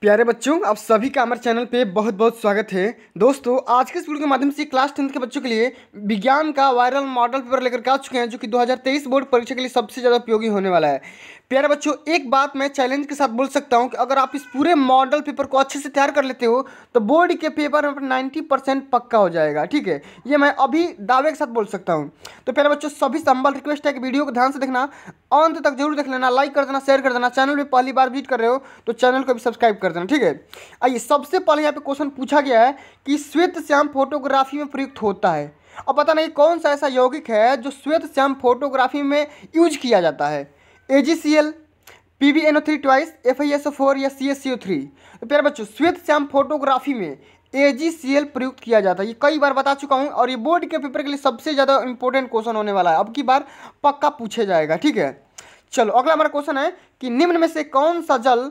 प्यारे बच्चों आप सभी का हमारे चैनल पे बहुत बहुत स्वागत है दोस्तों आज के इस वीडियो के माध्यम से क्लास टेंथ के बच्चों के लिए विज्ञान का वायरल मॉडल पेपर लेकर के आ चुके हैं जो कि 2023 बोर्ड परीक्षा के लिए सबसे ज़्यादा उपयोगी होने वाला है प्यारे बच्चों एक बात मैं चैलेंज के साथ बोल सकता हूँ कि अगर आप इस पूरे मॉडल पेपर को अच्छे से तैयार कर लेते हो तो बोर्ड के पेपर में नाइन्टी परसेंट पक्का हो जाएगा ठीक है ये मैं अभी दावे के साथ बोल सकता हूँ तो प्यारे बच्चों सभी संभल रिक्वेस्ट है कि वीडियो को ध्यान से देखना अंत तक जरूर देख लेना लाइक कर देना शेयर कर देना चैनल पर पहली बार विजिट कर रहे हो तो चैनल को भी सब्सक्राइब कर कर देना ठीक है आइए सबसे पहले यहाँ पे क्वेश्चन पूछा गया है कि श्वेत श्याम फोटोग्राफी में प्रयुक्त होता है अब पता नहीं कौन सा ऐसा यौगिक है जो श्वेत श्याम फोटोग्राफी में यूज किया जाता है A G C L P V N O three twice F I S O four या C S C O three तो प्यारे बच्चों श्वेत श्याम फोटोग्राफी में ए जी सी एल प्रयुक्त किया जाता है ये कई बार बता चुका हूँ और ये बोर्ड के पेपर के लिए सबसे ज़्यादा इंपॉर्टेंट क्वेश्चन होने वाला है अब की बार पक्का पूछे जाएगा ठीक है चलो अगला हमारा क्वेश्चन है कि निम्न में से कौन सा जल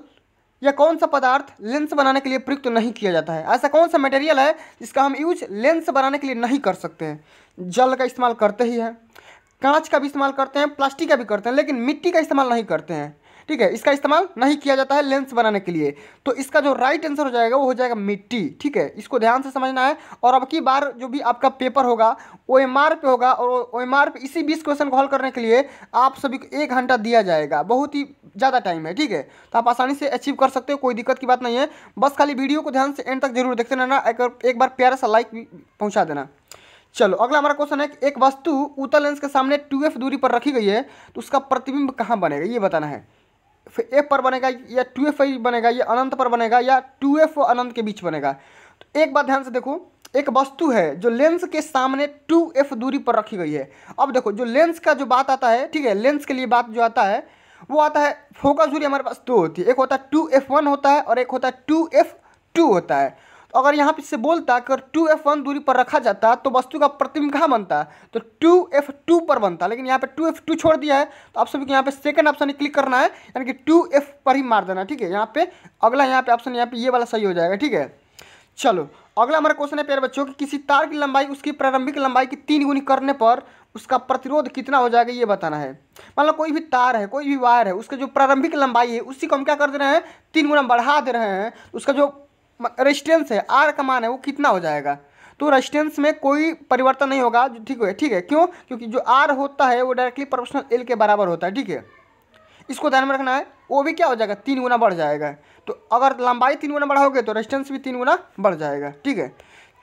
या कौन सा पदार्थ लेंस बनाने के लिए प्रयुक्त तो नहीं किया जाता है ऐसा कौन सा मटेरियल है जिसका हम यूज लेंस बनाने के लिए नहीं कर सकते हैं जल का इस्तेमाल करते ही है कांच का भी इस्तेमाल करते हैं प्लास्टिक का भी करते हैं लेकिन मिट्टी का इस्तेमाल नहीं करते हैं ठीक है इसका इस्तेमाल नहीं किया जाता है लेंस बनाने के लिए तो इसका जो राइट आंसर हो जाएगा वो हो जाएगा मिट्टी ठीक है इसको ध्यान से समझना है और अब की बार जो भी आपका पेपर होगा ओ एम आर पे होगा और ओ एम आर पे इसी बीस क्वेश्चन को हल करने के लिए आप सभी को एक घंटा दिया जाएगा बहुत ही ज़्यादा टाइम है ठीक है तो आप आसानी से अचीव कर सकते हो कोई दिक्कत की बात नहीं है बस खाली वीडियो को ध्यान से एंड तक जरूर देखते रहना एक बार प्यारा सा लाइक पहुँचा देना चलो अगला हमारा क्वेश्चन है कि एक वस्तु उत्तर लेंस के सामने टू एफ दूरी पर रखी गई है तो उसका प्रतिबिंब कहाँ बनेगा ये बताना है एफ पर बनेगा या टू एफ बनेगा या अनंत पर बनेगा या टू एफ और अनंत के बीच बनेगा तो एक बात ध्यान से देखो एक वस्तु है जो लेंस के सामने टू एफ दूरी पर रखी गई है अब देखो जो लेंस का जो बात आता है ठीक है लेंस के लिए बात जो आता है वो आता है फोकस दूरी हमारे पास दो होती है एक होता है टू एफ वन होता है और एक होता है टू एफ टू होता है अगर यहाँ पे से बोलता अगर टू एफ वन दूरी पर रखा जाता तो वस्तु का प्रतिबिंब कहाँ बनता तो टू एफ टू पर बनता लेकिन यहाँ पे टू एफ टू छोड़ दिया है तो आप सभी को यहाँ पे सेकंड ऑप्शन क्लिक करना है यानी कि टू एफ पर ही मार देना ठीक है यहाँ पे अगला यहाँ पे ऑप्शन यहाँ पे ये वाला सही हो जाएगा ठीक है चलो अगला हमारा क्वेश्चन है प्यारे बच्चों कि किसी तार की लंबाई उसकी प्रारंभिक लंबाई की तीन गुनी करने पर उसका प्रतिरोध कितना हो जाएगा ये बताना है मतलब कोई भी तार है कोई भी वायर है उसका जो प्रारंभिक लंबाई है उसी को हम क्या कर दे रहे हैं तीन गुना बढ़ा दे रहे हैं उसका जो रेस्टेंस है आर का मान है वो कितना हो जाएगा तो रेस्टेंस में कोई परिवर्तन नहीं होगा जो ठीक है ठीक है क्यों क्योंकि जो आर होता है वो डायरेक्टली प्रोपोर्शनल एल के बराबर होता है ठीक है इसको ध्यान में रखना है वो भी क्या हो जाएगा तीन गुना बढ़ जाएगा तो अगर लंबाई तीन गुना बढ़ाओगे तो रेस्टेंस भी तीन गुना बढ़ जाएगा ठीक है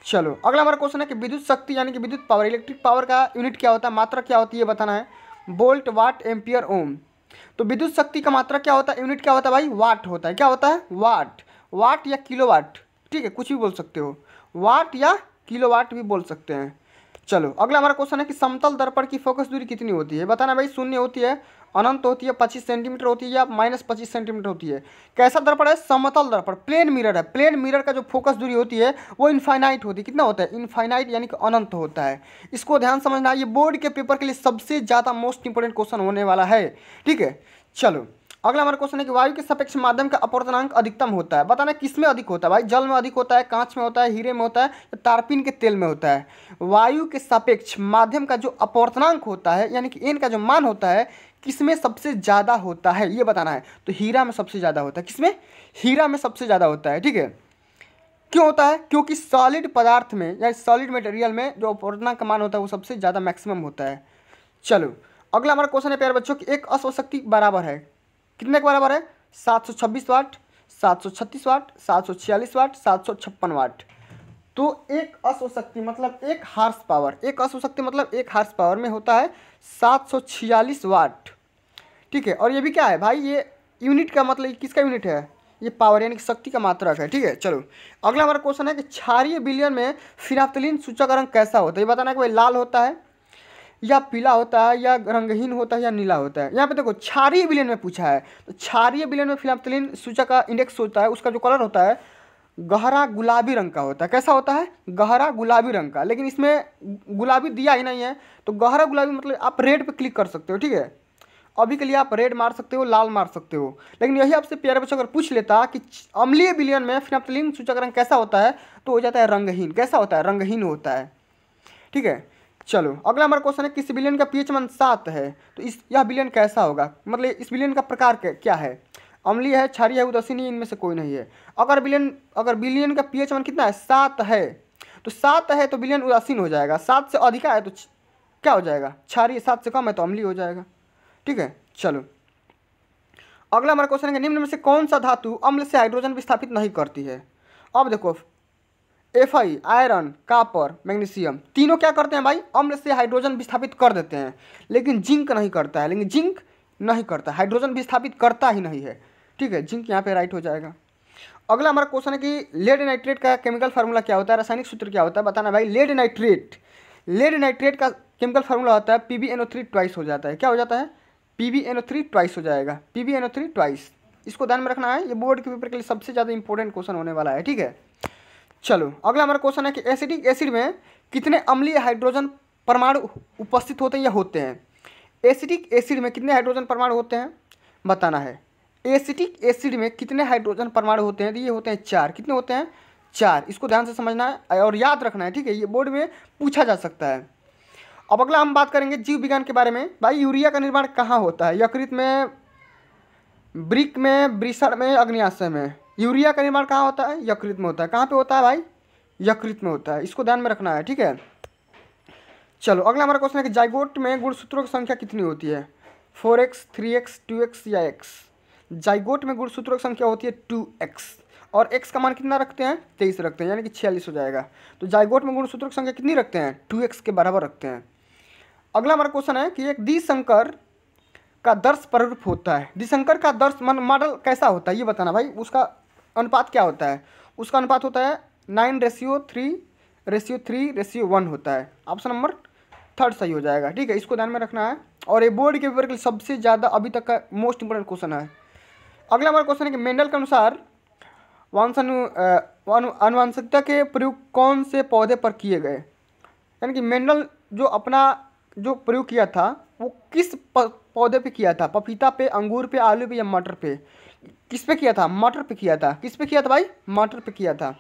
चलो अगला हमारा क्वेश्चन है कि विद्युत शक्ति यानी कि विद्युत पावर इलेक्ट्रिक पावर का यूनिट क्या होता है मात्रा क्या होती है बताना है बोल्ट वाट एम्पियर ओम तो विद्युत शक्ति का मात्रा क्या होता है यूनिट क्या होता है भाई वाट होता है क्या होता है वाट वाट या किलोवाट ठीक है कुछ भी बोल सकते हो वाट या किलोवाट भी बोल सकते हैं चलो अगला हमारा क्वेश्चन है कि समतल दर्पण की फोकस दूरी कितनी होती है बताना भाई शून्य होती है अनंत होती है पच्चीस सेंटीमीटर होती है या माइनस पच्चीस सेंटीमीटर होती है कैसा दर्पण है समतल दर्पण प्लेन मिरर है प्लेन मिरर का जो फोकस दूरी होती है वो इन्फाइनाइट होती है कितना होता है इन्फाइनाइट यानी कि अनंत होता है इसको ध्यान समझना ये बोर्ड के पेपर के लिए सबसे ज़्यादा मोस्ट इंपॉर्टेंट क्वेश्चन होने वाला है ठीक है चलो अगला हमारा क्वेश्चन है कि वायु के सापेक्ष माध्यम का अपवर्तनांक अधिकतम होता है बताना किसमें अधिक होता है भाई जल में अधिक होता है कांच में होता है हीरे में होता है या तारपीन के तेल में होता है वायु के सापेक्ष माध्यम का जो अपवर्तनांक होता है यानी कि एन का जो मान होता है किसमें सबसे ज़्यादा होता है ये बताना है तो हीरा में सबसे ज़्यादा होता है किसमें हीरा में सबसे ज़्यादा होता है ठीक है क्यों होता है क्योंकि सॉलिड पदार्थ में या सॉलिड मटेरियल में जो अपवर्तनांक का मान होता है वो सबसे ज़्यादा मैक्सिमम होता है चलो अगला हमारा क्वेश्चन है प्यार बच्चों की एक अश्वशक्ति बराबर है कितने के बराबर है सात सौ छब्बीस वाट सात सौ छत्तीस वाट सात सौ छियालीस वाट सात सौ छप्पन वाट तो एक अश्व शक्ति मतलब एक हार्स पावर एक अश्व शक्ति मतलब एक हार्स पावर में होता है सात सौ छियालीस वाट ठीक है और ये भी क्या है भाई ये यूनिट का मतलब किसका यूनिट है ये पावर यानी कि शक्ति का मात्रक है ठीक है चलो अगला हमारा क्वेश्चन है कि क्षारीय बिलियन में फिनाफ्तलिन सूचक रंग कैसा होता है ये बताना कि भाई लाल होता है या पीला होता है या रंगहीन होता है या नीला होता है यहाँ पे देखो क्षारीय विलयन में पूछा है तो क्षारीय विलयन में फिलाप्तलिन सूचक का इंडेक्स होता है उसका जो कलर होता है गहरा गुलाबी रंग का होता है कैसा होता है गहरा गुलाबी रंग का लेकिन इसमें गुलाबी दिया ही नहीं है तो गहरा गुलाबी मतलब आप रेड पर क्लिक कर सकते हो ठीक है अभी के लिए आप रेड मार सकते हो लाल मार सकते हो लेकिन यही आपसे प्यारे बच्चों अगर पूछ लेता कि अम्लीय विलियन में फिनाप्तलिन सूचक रंग कैसा होता है तो हो जाता है रंगहीन कैसा होता है रंगहीन होता है ठीक है चलो अगला हमारा क्वेश्चन है इस बिलियन का पीएच मान सात है तो इस यह बिलियन कैसा होगा मतलब इस बिलियन का प्रकार क्या है अम्लीय है क्षारीय है उदासीनी इनमें से कोई नहीं है अगर बिलियन अगर बिलियन का पीएच मान कितना है सात है तो सात है तो बिलियन उदासीन हो जाएगा सात से अधिक है तो क्या हो जाएगा क्षारीय सात से कम है तो अम्लीय हो जाएगा ठीक है चलो अगला हमारा क्वेश्चन है निम्न में से कौन सा धातु अम्ल से हाइड्रोजन विस्थापित नहीं करती है अब देखो F I iron copper magnesium तीनों क्या करते हैं भाई अम्ल से हाइड्रोजन विस्थापित कर देते हैं लेकिन जिंक नहीं करता है लेकिन जिंक नहीं करता हाइड्रोजन विस्थापित करता ही नहीं है ठीक है जिंक यहाँ पे राइट हो जाएगा अगला हमारा क्वेश्चन है कि लेड नाइट्रेट का केमिकल फार्मूला क्या होता है रासायनिक सूत्र क्या होता है बताना भाई लेड नाइट्रेट लेड नाइट्रेट का केमिकल फार्मूला होता है P B N O three twice हो जाता है क्या हो जाता है P B N O three twice हो जाएगा P B N O three twice इसको ध्यान में रखना है ये बोर्ड के पेपर के लिए सबसे ज़्यादा इंपॉर्टेंट क्वेश्चन होने वाला है ठीक है चलो अगला हमारा क्वेश्चन है कि एसिडिक एसिड में कितने अम्लीय हाइड्रोजन परमाणु उपस्थित होते हैं या होते हैं एसिडिक एसिड में कितने हाइड्रोजन परमाणु होते हैं बताना है एसिडिक एसिड में कितने हाइड्रोजन परमाणु होते हैं तो ये होते हैं चार कितने होते हैं चार इसको ध्यान से समझना है और याद रखना है ठीक है ये बोर्ड में पूछा जा सकता है अब अगला हम बात करेंगे जीव विज्ञान के बारे में भाई यूरिया का निर्माण कहाँ होता है यकृत में ब्रिक में ब्रिसर में अग्नियाशय में यूरिया का निर्माण कहाँ होता है यकृत में होता है कहाँ पे होता है भाई यकृत में होता है इसको ध्यान में रखना है ठीक है चलो अगला हमारा क्वेश्चन है कि जाइगोट में गुणसूत्रों की संख्या कितनी होती है four X three X two X या एक्स जाइगोट में गुणसूत्रों की संख्या होती है टू एक्स और एक्स का मान कितना रखते हैं तेईस रखते हैं यानी कि छियालीस हो जाएगा तो जाइगोट में गुणसूत्रों की संख्या कितनी रखते हैं टू एक्स के बराबर रखते हैं अगला हमारा क्वेश्चन है कि एक दिशंकर का दर्श प्ररूप होता है दिशंकर का दर्श मन मतलब मॉडल कैसा होता है ये बताना भाई उसका अनुपात क्या होता है उसका अनुपात होता है nine ratio three ratio three ratio one होता है ऑप्शन नंबर थर्ड सही हो जाएगा ठीक है इसको ध्यान में रखना है और ये बोर्ड के पेपर के सबसे ज़्यादा अभी तक का मोस्ट इंपॉर्टेंट क्वेश्चन है अगला हमारा क्वेश्चन है कि मेंडल के अनुसार वंशन अनुवांशिकता के प्रयोग कौन से पौधे पर किए गए यानी कि मेंडल जो अपना जो प्रयोग किया था वो किस पौधे पे किया था पपीता पे अंगूर पे आलू पे या मटर पे किस पे किया था मटर पे किया था किस पे किया था भाई मटर पे किया था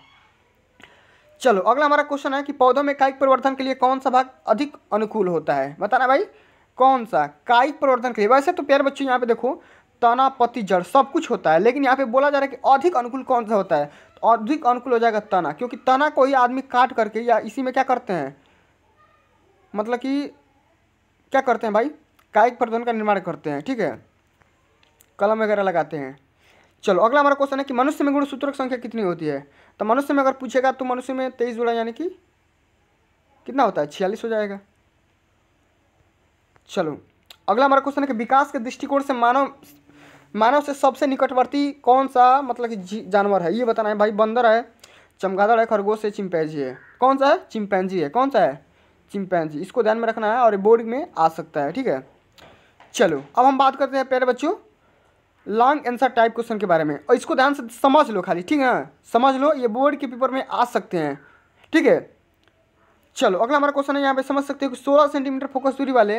चलो अगला हमारा क्वेश्चन है कि पौधों में कायिक परिवर्तन के लिए कौन सा भाग अधिक अनुकूल होता है बताना भाई कौन सा कायिक परिवर्तन के लिए वैसे तो प्यारे बच्चों यहाँ पे देखो तना पति जड़ सब कुछ होता है लेकिन यहाँ पे बोला जा रहा है कि अधिक अनुकूल कौन सा होता है तो अधिक अनुकूल हो जाएगा तना क्योंकि तना को ही आदमी काट करके या इसी में क्या करते हैं मतलब कि क्या करते हैं भाई कायिक परिवर्तन का निर्माण करते हैं ठीक है कलम वगैरह लगाते हैं चलो अगला हमारा क्वेश्चन है कि मनुष्य में गुण सूत्रक की संख्या कितनी होती है तो मनुष्य में अगर पूछेगा तो मनुष्य में तेईस जुड़ा यानी कि कितना होता है छियालीस हो जाएगा चलो अगला हमारा क्वेश्चन है कि विकास के दृष्टिकोण से मानव मानव से सबसे निकटवर्ती कौन सा मतलब कि जानवर है ये बताना है भाई बंदर है चमगादड़ है खरगोश है चिंपैजी है कौन सा है चिंपैजी है कौन सा है चिंपैजी इसको ध्यान में रखना है और बोर्ड में आ सकता है ठीक है चलो अब हम बात करते हैं प्यारे बच्चों लॉन्ग आंसर टाइप क्वेश्चन के बारे में और इसको ध्यान से समझ लो खाली ठीक है समझ लो ये बोर्ड के पेपर में आ सकते हैं ठीक है चलो अगला हमारा क्वेश्चन है यहाँ पे समझ सकते हो कि सोलह सेंटीमीटर फोकस दूरी वाले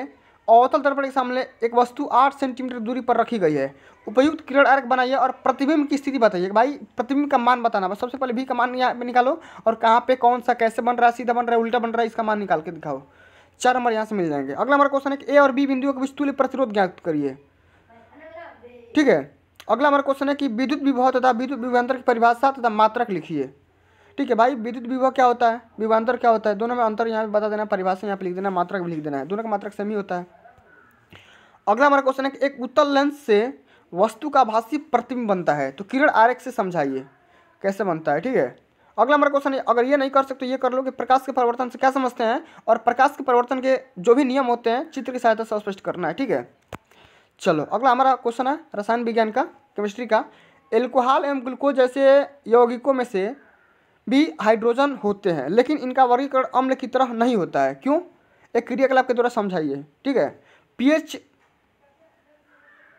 अवतल दर्पण के सामने एक वस्तु आठ सेंटीमीटर दूरी पर रखी गई है उपयुक्त किरण आर्क बनाइए और प्रतिबिंब की स्थिति बताइए भाई प्रतिबिंब का मान बताना बस सबसे पहले भी का मान यहाँ पे निकालो और कहाँ पे कौन सा कैसे बन रहा है सीधा बन रहा है उल्टा बन रहा है इसका मान निकाल के दिखाओ चार नंबर यहाँ से मिल जाएंगे अगला हमारा क्वेश्चन है कि ए और बी बिंदुओं के बीच तुल्य प्रतिरोध ज्ञात करिए ठीक है अगला हमारा क्वेश्चन है कि विद्युत विभव तथा विद्युत विभवान्तर की परिभाषा तथा मात्रक लिखिए ठीक है भाई विद्युत विभव क्या होता है विभवान्तर क्या होता है दोनों में अंतर यहाँ पे बता देना परिभाषा यहाँ पे लिख देना मात्रक भी लिख देना है दोनों का मात्रक सेम ही होता है अगला हमारा क्वेश्चन है कि एक उत्तल लेंस से वस्तु का भाषी प्रतिबिंब बनता है तो किरण आरेख से समझाइए कैसे बनता है ठीक है अगला हमारा क्वेश्चन है अगर ये नहीं कर सकते तो ये कर लो कि प्रकाश के परिवर्तन से क्या समझते हैं और प्रकाश के परिवर्तन के जो भी नियम होते हैं चित्र की सहायता से स्पष्ट करना है ठीक है चलो अगला हमारा क्वेश्चन है रसायन विज्ञान का केमिस्ट्री का एल्कोहल एवं ग्लूकोज जैसे यौगिकों में से भी हाइड्रोजन होते हैं लेकिन इनका वर्गीकरण अम्ल की तरह नहीं होता है क्यों एक क्रियाकलाप के द्वारा समझाइए ठीक है पीएच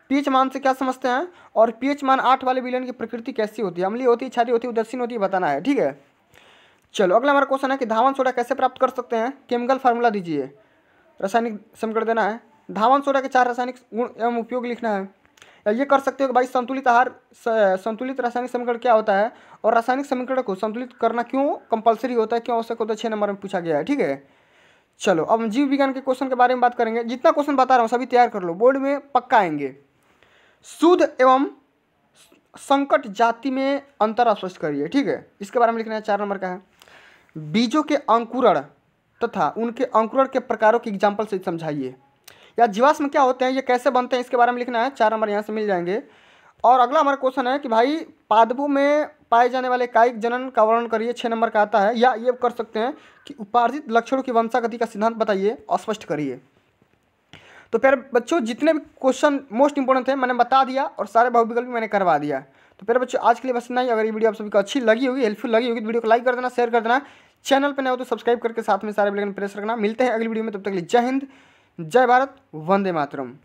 पीएच मान से क्या समझते हैं और पीएच मान आठ वाले विलयन की प्रकृति कैसी होती है अम्लीय होती है होती उदासीन होती है बताना है ठीक है चलो अगला हमारा क्वेश्चन है कि धावन सोडा कैसे प्राप्त कर सकते हैं केमिकल फार्मूला दीजिए रासायनिक समीकरण देना है धावन सोडा के चार रासायनिक गुण एवं उपयोग लिखना है ये कर सकते हो कि भाई संतुलित आहार संतुलित रासायनिक समीकरण क्या होता है और रासायनिक समीकरण को संतुलित करना क्यों कंपलसरी होता है क्यों आवश्यक होता है छः नंबर में पूछा गया है ठीक है चलो अब हम जीव विज्ञान के क्वेश्चन के बारे में बात करेंगे जितना क्वेश्चन बता रहा हूँ सभी तैयार कर लो बोर्ड में पक्का आएंगे शुद्ध एवं संकट जाति में अंतर स्पष्ट करिए ठीक है इसके बारे में लिखना है चार नंबर का है बीजों के अंकुरण तथा उनके अंकुरण के प्रकारों की एग्जाम्पल से समझाइए या जीवाश्म क्या होते हैं ये कैसे बनते हैं इसके बारे में लिखना है चार नंबर यहाँ से मिल जाएंगे और अगला हमारा क्वेश्चन है कि भाई पादबू में पाए जाने वाले कायिक जनन का वर्णन करिए छः नंबर का आता है या ये कर सकते हैं कि उपार्जित लक्षणों की वंशागति का सिद्धांत बताइए और स्पष्ट करिए तो प्यारे बच्चों जितने भी क्वेश्चन मोस्ट इंपॉर्टेंट थे मैंने बता दिया और सारे बहुविकल्प भी मैंने करवा दिया तो प्यारे बच्चों आज के लिए बस इतना ही अगर ये वीडियो आप सभी को अच्छी लगी होगी हेल्पफुल लगी होगी तो वीडियो को लाइक कर देना शेयर कर देना चैनल पर नया हो तो सब्सक्राइब करके साथ में सारे बिल्कुल प्रेस रखना मिलते हैं अगली वीडियो में तब तक लिए जय हिंद जय भारत वन्दे मातरम